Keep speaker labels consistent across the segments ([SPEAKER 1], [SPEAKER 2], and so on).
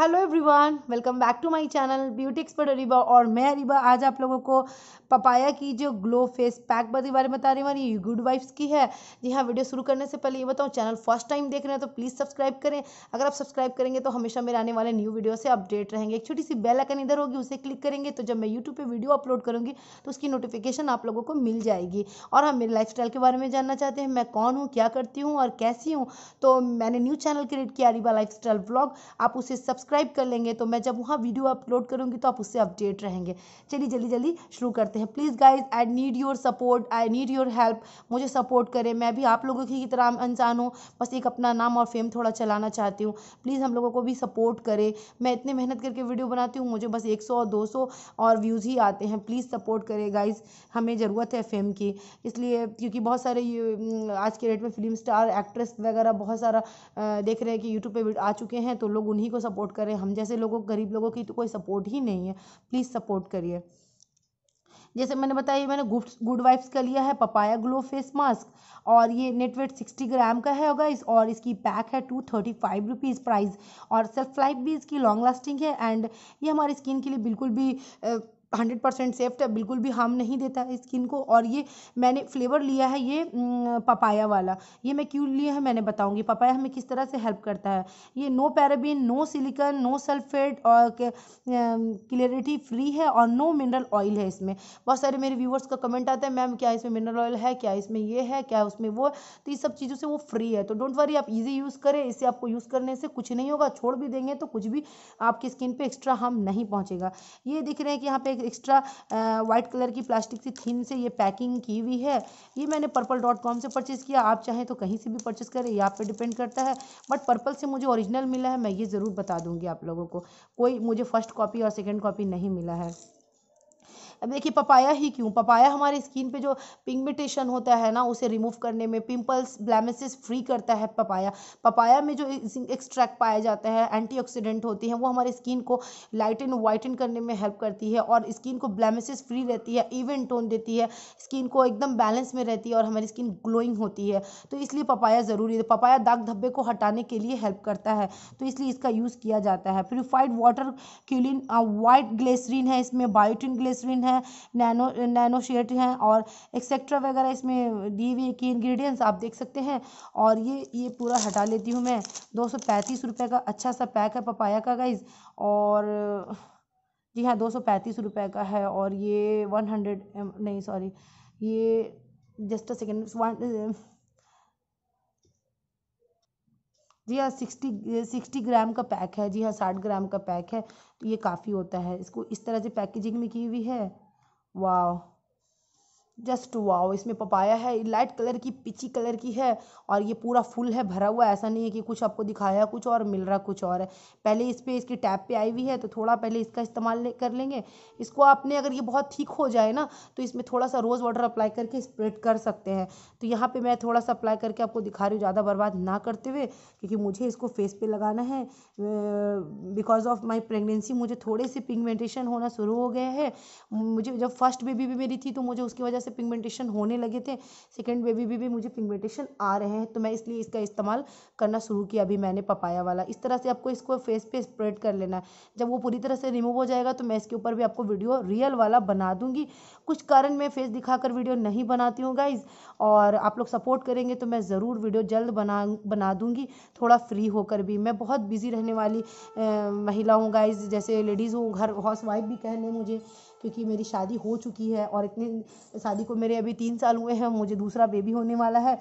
[SPEAKER 1] hello everyone welcome back to my channel beauty expert Ariba और मैं अरिबा आज आप लोगों को पपाया की जो ग्लो फेस पैक के बारे में बता रही हूँ ये गुड वाइफ्स की है जी हाँ वीडियो शुरू करने से पहले ये बताऊँ चैनल फर्स्ट टाइम देख रहे हैं तो प्लीज़ सब्सक्राइब करें अगर आप सब्सक्राइब करेंगे तो हमेशा मेरे आने वाले न्यू वीडियो से अपडेट रहेंगे एक छोटी सी बेल आइकन इधर होगी उसे क्लिक करेंगे तो जब मैं यूट्यूब पर वीडियो अपलोड करूँगी तो उसकी नोटिफिकेशन आप लोगों को मिल जाएगी और हम हाँ, मेरे लाइफ के बारे में जानना चाहते हैं मैं कौन हूँ क्या करती हूँ और कैसी हूँ तो मैंने न्यू चैनल क्रिएट किया अरीबा लाइफ ब्लॉग आप उसे सब्सक्राइब सब्सक्राइब कर लेंगे तो मैं जब वहाँ वीडियो अपलोड करूँगी तो आप उससे अपडेट रहेंगे चलिए जल्दी जल्दी शुरू करते हैं please guys I need your support I need your help मुझे सपोर्ट करें मैं भी आप लोगों की तरह इंसान हूँ बस एक अपना नाम और फेम थोड़ा चलाना चाहती हूँ प्लीज़ हम लोगों को भी सपोर्ट करें मैं इतनी मेहनत करके वीडियो बनाती हूँ मुझे बस एक सौ दो सौ और व्यूज़ ही आते हैं प्लीज़ सपोर्ट करें गाइज हमें ज़रूरत है फेम की इसलिए क्योंकि बहुत सारे आज के डेट में फिल्म स्टार एक्ट्रेस वगैरह बहुत सारा देख रहे हैं कि यूट्यूब पर आ चुके हैं तो लोग उन्हीं को सपोर्ट सपोर्ट करें हम जैसे लोगों गरीब लोगों की तो कोई सपोर्ट ही नहीं है प्लीज़ सपोर्ट करिए जैसे मैंने बताया मैंने गुड गुड वाइफ्स का लिया है पपाया ग्लो फेस मास्क और ये नेटवेट सिक्सटी ग्राम का है होगा इस और इसकी पैक है two thirty five rupees price और सेल्फ लाइफ भी इसकी लॉन्ग लास्टिंग है एंड ये हमारी स्किन के लिए बिल्कुल भी हंड्रेड परसेंट सेफ्ट है बिल्कुल भी हार्म नहीं देता है स्किन को और ये मैंने फ्लेवर लिया है ये पपाया वाला ये मैं क्यों लिया है मैंने बताऊंगी पपाया हमें किस तरह से हेल्प करता है ये no paraben no silicone no sulphate और क्लियरिटी फ्री है और नो मिनरल ऑयल है इसमें बहुत सारे मेरे व्यूवर्स का कमेंट आता है मैम क्या इसमें मिनरल ऑयल है क्या इसमें ये है क्या उसमें वो तो ये सब चीज़ों से वो फ्री है तो डोंट वरी आप ईजी यूज़ करें इससे आपको यूज़ करने से कुछ नहीं होगा छोड़ भी देंगे तो कुछ भी आपकी स्किन पर एक्स्ट्रा हार्म नहीं पहुँचेगा ये दिख रहे हैं कि यहाँ पे एक एक्स्ट्रा वाइट कलर की प्लास्टिक से थीन से ये पैकिंग की हुई है ये मैंने पर्पल डॉट कॉम से परचेज़ किया आप चाहें तो कहीं से भी परचेज़ करें ये आप पर डिपेंड करता है बट पर्पल से मुझे ओरिजिनल मिला है मैं ये ज़रूर बता दूँगी आप लोगों को कोई मुझे फ़र्स्ट कॉपी और सेकेंड कॉपी नहीं मिला है अब देखिए पपाया ही क्यों पपाया हमारी स्किन पे जो पिगमेंटेशन होता है ना उसे रिमूव करने में पिंपल्स ब्लैमेसेस फ्री करता है पपाया पपाया में जो एक्सट्रैक्ट पाया जाता है एंटीऑक्सीडेंट होती है वो हमारी स्किन को लाइट एंड वाइटन करने में हेल्प करती है और स्किन को ब्लैमेसेस फ्री रहती है इवन टोन देती है स्किन को एकदम बैलेंस में रहती है और हमारी स्किन ग्लोइंग होती है तो इसलिए पपाया ज़रूरी है पपाया दाग धब्बे को हटाने के लिए हेल्प करता है तो इसलिए इसका यूज़ किया जाता है प्योरीफाइड वाटर क्यूलिन वाइट ग्लेसरीन है इसमें बायोटिन ग्लेसरीन है हैं नैनो नैनो शेड हैं और एक्सेट्रा वगैरह इसमें दी हुई की इंग्रेडिएंट्स आप देख सकते हैं और ये ये पूरा हटा लेती हूँ मैं दो सौ का अच्छा सा पैक है पपाया का गाइज़ और जी हाँ दो सौ का है और ये वन नहीं सॉरी ये जस्ट अ सेकेंड वन जी हाँ सिक्सटी सिक्सटी ग्राम का पैक है जी हाँ साठ ग्राम का पैक है तो ये काफ़ी होता है इसको इस तरह से पैकेजिंग में की हुई है वाह जस्ट वाओ इसमें पपाया है लाइट कलर की पिची कलर की है और ये पूरा फुल है भरा हुआ ऐसा नहीं है कि कुछ आपको दिखाया कुछ और मिल रहा कुछ और है पहले इस पर इसकी टैप पे आई हुई है तो थोड़ा पहले इसका इस्तेमाल ले, कर लेंगे इसको आपने अगर ये बहुत ठीक हो जाए ना तो इसमें थोड़ा सा रोज़ वाटर अप्लाई करके स्प्रेड कर सकते हैं तो यहाँ पर मैं थोड़ा सा अप्लाई करके आपको दिखा रही हूँ ज़्यादा बर्बाद ना करते हुए क्योंकि मुझे इसको फेस पर लगाना है बिकॉज ऑफ माई प्रेगनेंसी मुझे थोड़े से पिगमेंटेशन होना शुरू हो गया है मुझे जब फर्स्ट बेबी भी मेरी थी तो मुझे उसकी वजह से से पिगमेंटेशन होने लगे थे सेकेंड बेबी भी, भी मुझे पिगमेंटेशन आ रहे हैं तो मैं इसलिए इसका इस्तेमाल करना शुरू किया अभी मैंने पपाया वाला इस तरह से आपको इसको फेस पे स्प्रेड कर लेना है जब वो पूरी तरह से रिमूव हो जाएगा तो मैं इसके ऊपर भी आपको वीडियो रियल वाला बना दूंगी कुछ कारण मैं फेस दिखाकर वीडियो नहीं बनाती हूँ गाइज और आप लोग सपोर्ट करेंगे तो मैं ज़रूर वीडियो जल्द बना बना दूंगी थोड़ा फ्री होकर भी मैं बहुत बिजी रहने वाली महिला हूँ गाइज जैसे लेडीज़ हूँ घर हाउस वाइफ भी कहने मुझे क्योंकि मेरी शादी हो चुकी है और इतने शादी को मेरे अभी तीन साल हुए हैं मुझे दूसरा बेबी होने वाला है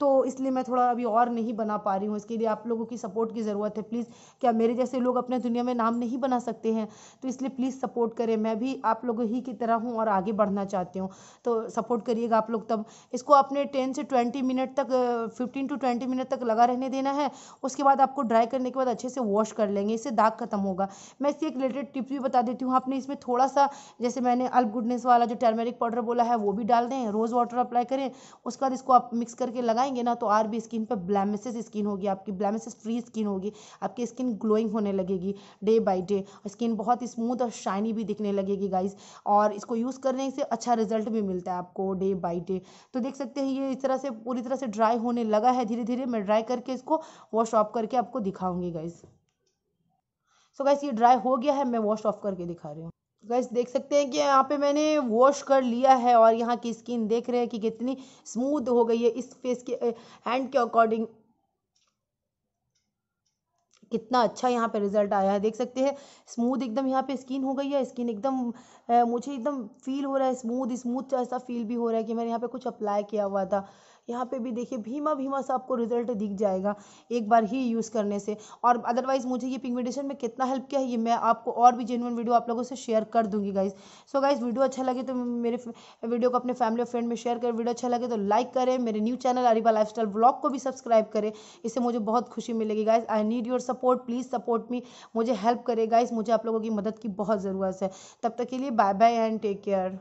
[SPEAKER 1] तो इसलिए मैं थोड़ा अभी और नहीं बना पा रही हूँ इसके लिए आप लोगों की सपोर्ट की ज़रूरत है प्लीज़ क्या मेरे जैसे लोग अपने दुनिया में नाम नहीं बना सकते हैं तो इसलिए प्लीज़ सपोर्ट करें मैं भी आप लोगों ही की तरह हूँ और आगे बढ़ना चाहती हूँ तो सपोर्ट करिएगा आप लोग तब इसको आपने टेन से ट्वेंटी मिनट तक फिफ्टीन टू ट्वेंटी मिनट तक लगा रहने देना है उसके बाद आपको ड्राई करने के बाद अच्छे से वॉश कर लेंगे इससे दाग खत्म होगा मैं इसकी एक रिलेटेड टिप्स भी बता देती हूँ आपने इसमें थोड़ा सा जैसे मैंने अल्प गुडनेस वाला जो टर्मेरिक पाउडर बोला है वो भी डाल दें रोज़ वाटर अप्लाई करें उसके बाद इसको आप मिक्स करके लगाएंगे ना तो और भी स्किन पर ब्लैमिसेस स्किन होगी आपकी ब्लैमसेज फ्री स्किन होगी आपकी स्किन ग्लोइंग होने लगेगी डे बाई डे स्किन बहुत स्मूथ और शाइनी भी दिखने लगेगी गाइज और इसको यूज़ करने से अच्छा रिजल्ट भी मिलता है आपको डे बाई डे तो देख सकते हैं ये इस तरह से पूरी तरह से ड्राई होने लगा है धीरे धीरे मैं ड्राई करके इसको वॉश ऑफ करके आपको दिखाऊंगी गाइज़ सो गाइस ये ड्राई हो गया है मैं वॉश ऑफ करके दिखा रही हूँ गैस देख सकते हैं कि यहाँ पे मैंने वॉश कर लिया है और यहाँ की स्किन देख रहे हैं कि कितनी स्मूथ हो गई है इस फेस के हैंड के अकॉर्डिंग कितना अच्छा यहाँ पे रिजल्ट आया है देख सकते हैं स्मूथ एकदम यहाँ पे स्किन हो गई है स्किन एकदम मुझे एकदम फील हो रहा है स्मूथ स्मूथ ऐसा फील भी हो रहा है कि मैंने यहाँ पे कुछ अप्लाई किया हुआ था यहाँ पे भी देखिए भीमा भीमा सा आपको रिजल्ट दिख जाएगा एक बार ही यूज़ करने से और अदरवाइज मुझे ये पिंक मेडिटेशन में कितना हेल्प किया है ये मैं आपको और भी जेनुअन वीडियो आप लोगों से शेयर कर दूंगी गाइज सो गाइज वीडियो अच्छा लगे तो मेरे वीडियो को अपने फैमिली और फ्रेंड में शेयर करें वीडियो अच्छा लगे तो लाइक करें मेरे new channel Ariba life style blog को भी सब्सक्राइब करें इससे मुझे बहुत खुशी मिलेगी guys I need your support please support me मुझे हेल्प करे गाइज मुझे आप लोगों की मदद की बहुत ज़रूरत है तब तक के लिए bye bye and take care